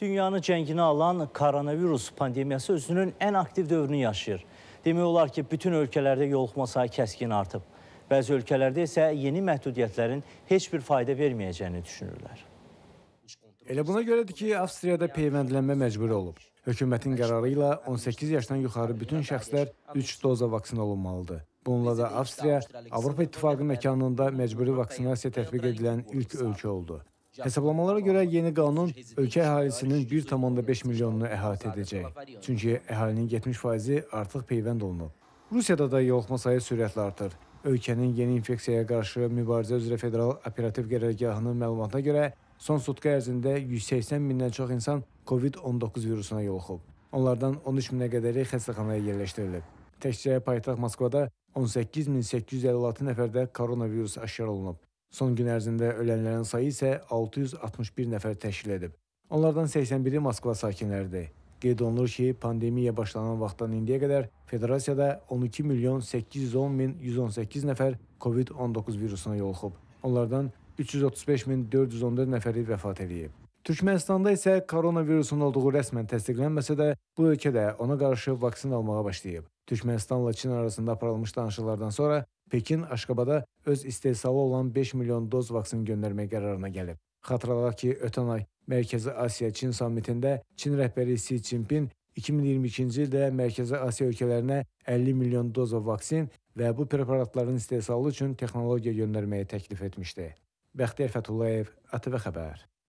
dünyanı cənginə alan koronavirus pandemiyası özünün ən aktiv dövrünü yaşayır. Demək olar ki, bütün ölkələrdə yoluxma sayı kəskin artıb. Bəzi ölkələrdə isə yeni məhdudiyyətlərin heç bir fayda verməyəcəyini düşünürlər. Elə buna görədir ki, Avstriyada peyvəndlənmə məcburi olub. Hökumətin qərarı ilə 18 yaşdan yuxarı bütün şəxslər 3 doza vaksin olunmalıdır. Bununla da Avstriya Avropa İttifaqı məkanında məcburi vaksinasiya tətbiq edilən ilk ölkə oldu. Hesablamalara görə yeni qanun ölkə əhalisinin 1,5 milyonunu əhatə edəcək. Çünki əhalinin 70%-i artıq peyvənd olunub. Rusiyada da yoluxma sayı sürətlə artır. Ölkənin yeni infeksiyaya qarşı mübarizə üzrə Federal Operativ Qərargahının məlumatına görə son sutqa ərzində 180 mindən çox insan COVID-19 virusuna yoluxub. Onlardan 13 minə qədəri xəstəxanaya yerləşdirilib. Təkcə paytaxt Moskvada 18856 nəfərdə koronavirus aşkar olunub. Son gün ərzində ölənlərin sayı isə 661 nəfər təşkil edib. Onlardan 81-i Moskva sakinləridir. Qeyd olunur ki, pandemiya başlanan vaxtdan indiyə qədər federasiyada 12 milyon 810 min 118 nəfər COVID-19 virusuna yoluxub. Onlardan 335 min 414 nəfəri vəfat edib. Türkmənistanda isə koronavirusun olduğu rəsmən təsdiqlənməsə də, bu ölkə də ona qarşı vaksin almağa başlayıb. Türkmənistanla Çin arasında aparılmış danışıqlardan sonra Pekin Aşqabada öz istehsalı olan 5 milyon doz vaksin göndərmək qərarına gəlib. Xatırladaq ki, ötən ay Mərkəzi Asiya Çin sammitində Çin rəhbəri Xi Jinping 2022-ci ildə Mərkəzi Asiya ölkələrinə 50 milyon doza vaksin və bu preparatların istehsalı üçün texnologiya göndərməyi təklif etmişdi. Bəxtiyar Fətullayev, ATV xəbər.